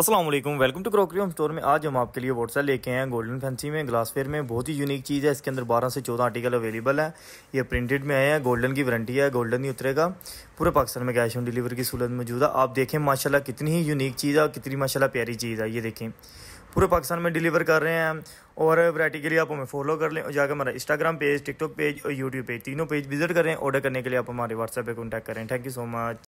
Aslam welcome to home store में आज हम आपके लिए व्हाट्सएप लेके हैं गोल्डन फैंसी में ग्लासफेयर में बहुत ही यूनिक चीज़ है इसके अंदर 12 से 14 आर्टिकल अवेलेबल है ये प्रिंटेड में आए हैं गोल्डन की वारंटी है गोल्डन ही उतरेगा पूरे पाकिस्तान में कैश ऑन डिलीवरी की सूलत मौजूद है आप देखें माशाला कितनी ही यूनिक चीज़ है और कितनी माशाला प्यारी चीज़ है ये देखें पूरे पाकिस्तान में डिलीवर कर रहे हैं और वैरायटी के लिए आप हमें फॉलो कर लें और जाकर हमारा इंस्टाग्राम पेज टिकटॉक पेज और यूट्यूब पेज तीनों पेज विजिट करें ऑर्डर करने के लिए आप हमारे व्हाट्सएप पर कॉन्टैक्ट करें थैंक यू सो मच